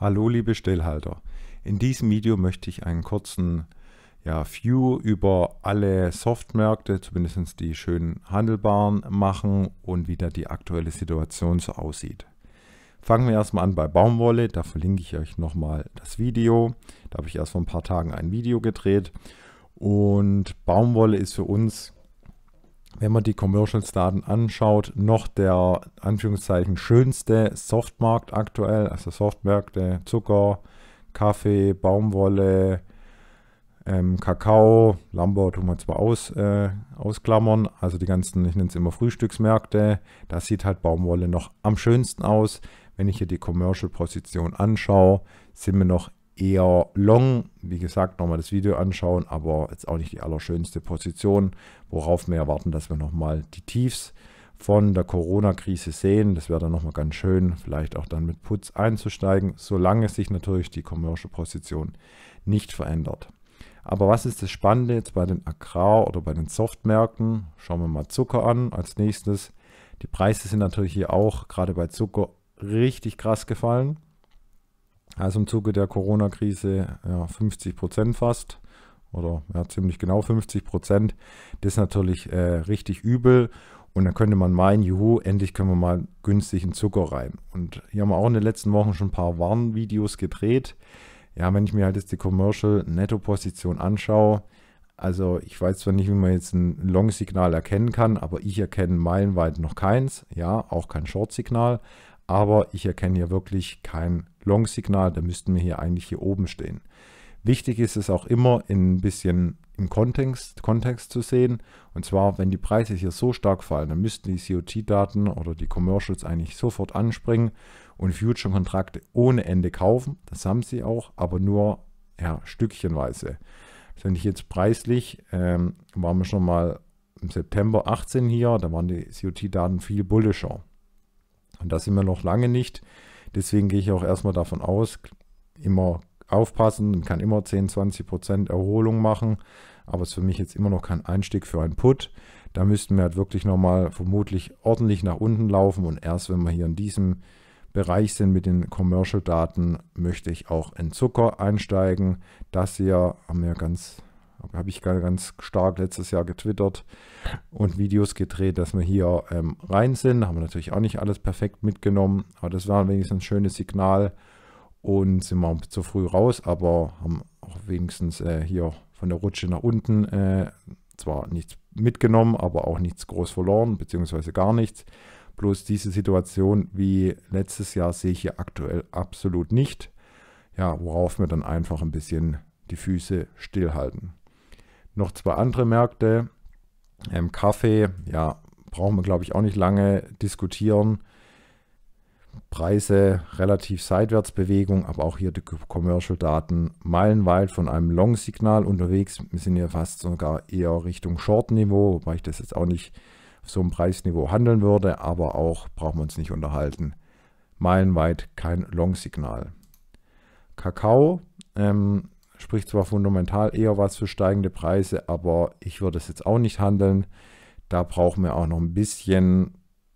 Hallo liebe Stillhalter. In diesem Video möchte ich einen kurzen ja, View über alle Softmärkte, zumindest die schönen handelbaren, machen und wie da die aktuelle Situation so aussieht. Fangen wir erstmal an bei Baumwolle, da verlinke ich euch nochmal das Video. Da habe ich erst vor ein paar Tagen ein Video gedreht und Baumwolle ist für uns wenn man die Commercials-Daten anschaut, noch der Anführungszeichen schönste Softmarkt aktuell, also Softmärkte, Zucker, Kaffee, Baumwolle, ähm, Kakao, Lambo tun wir zwar aus, äh, ausklammern, also die ganzen, ich nenne es immer Frühstücksmärkte, da sieht halt Baumwolle noch am schönsten aus. Wenn ich hier die Commercial-Position anschaue, sind wir noch eher long. Wie gesagt, nochmal das Video anschauen, aber jetzt auch nicht die allerschönste Position, worauf wir erwarten, dass wir nochmal die Tiefs von der Corona-Krise sehen. Das wäre dann nochmal ganz schön, vielleicht auch dann mit Putz einzusteigen, solange sich natürlich die Commercial-Position nicht verändert. Aber was ist das Spannende jetzt bei den Agrar- oder bei den Softmärkten? Schauen wir mal Zucker an als nächstes. Die Preise sind natürlich hier auch gerade bei Zucker richtig krass gefallen. Also im Zuge der Corona-Krise ja, 50 Prozent fast oder ja, ziemlich genau 50 Prozent. Das ist natürlich äh, richtig übel. Und dann könnte man meinen, juhu, endlich können wir mal günstigen Zucker rein. Und hier haben wir auch in den letzten Wochen schon ein paar Warnvideos gedreht. Ja, wenn ich mir halt jetzt die Commercial-Netto-Position anschaue, also ich weiß zwar nicht, wie man jetzt ein Long-Signal erkennen kann, aber ich erkenne meilenweit noch keins. Ja, auch kein Short-Signal aber ich erkenne hier wirklich kein Long-Signal, da müssten wir hier eigentlich hier oben stehen. Wichtig ist es auch immer ein bisschen im Kontext, Kontext zu sehen. Und zwar, wenn die Preise hier so stark fallen, dann müssten die COT-Daten oder die Commercials eigentlich sofort anspringen und Future-Kontrakte ohne Ende kaufen. Das haben sie auch, aber nur ja, stückchenweise. Also wenn ich jetzt preislich, ähm, waren wir schon mal im September 18 hier, da waren die COT-Daten viel bullischer. Und da sind wir noch lange nicht. Deswegen gehe ich auch erstmal davon aus, immer aufpassen, man kann immer 10, 20 Prozent Erholung machen, aber es ist für mich jetzt immer noch kein Einstieg für einen Put. Da müssten wir halt wirklich nochmal vermutlich ordentlich nach unten laufen und erst wenn wir hier in diesem Bereich sind mit den Commercial-Daten, möchte ich auch in Zucker einsteigen. Das hier haben wir ganz habe ich ganz stark letztes Jahr getwittert und Videos gedreht, dass wir hier ähm, rein sind. Haben wir natürlich auch nicht alles perfekt mitgenommen, aber das war wenigstens ein schönes Signal und sind wir zu früh raus, aber haben auch wenigstens äh, hier von der Rutsche nach unten äh, zwar nichts mitgenommen, aber auch nichts groß verloren, beziehungsweise gar nichts. Bloß diese Situation wie letztes Jahr sehe ich hier aktuell absolut nicht. Ja, worauf wir dann einfach ein bisschen die Füße stillhalten noch zwei andere Märkte. Ähm, Kaffee, ja, brauchen wir glaube ich auch nicht lange diskutieren. Preise relativ Seitwärtsbewegung, aber auch hier die Commercial-Daten meilenweit von einem Long-Signal unterwegs. Wir sind hier fast sogar eher Richtung Short-Niveau, wobei ich das jetzt auch nicht auf so einem Preisniveau handeln würde, aber auch brauchen wir uns nicht unterhalten. Meilenweit kein Long-Signal. Kakao ähm, Spricht zwar fundamental eher was für steigende Preise, aber ich würde es jetzt auch nicht handeln. Da brauchen wir auch noch ein bisschen,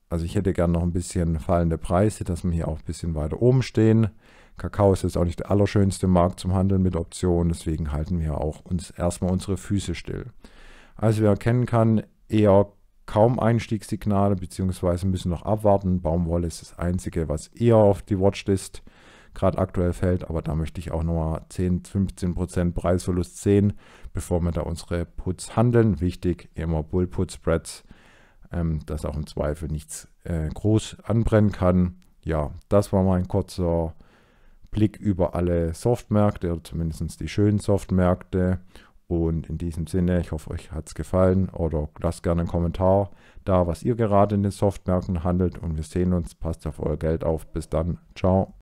also ich hätte gerne noch ein bisschen fallende Preise, dass wir hier auch ein bisschen weiter oben stehen. Kakao ist jetzt auch nicht der allerschönste Markt zum Handeln mit Optionen, deswegen halten wir auch uns erstmal unsere Füße still. Also wir erkennen kann, eher kaum Einstiegssignale, beziehungsweise müssen noch abwarten. Baumwolle ist das Einzige, was eher auf die Watchlist ist gerade aktuell fällt. Aber da möchte ich auch nochmal 10, 15 Prozent Preisverlust sehen, bevor wir da unsere Puts handeln. Wichtig, immer Bull-Put-Spreads, ähm, dass auch im Zweifel nichts äh, groß anbrennen kann. Ja, das war mein kurzer Blick über alle Softmärkte, oder zumindest die schönen Softmärkte. Und in diesem Sinne, ich hoffe, euch hat es gefallen oder lasst gerne einen Kommentar da, was ihr gerade in den Softmärkten handelt. Und wir sehen uns. Passt auf euer Geld auf. Bis dann. Ciao.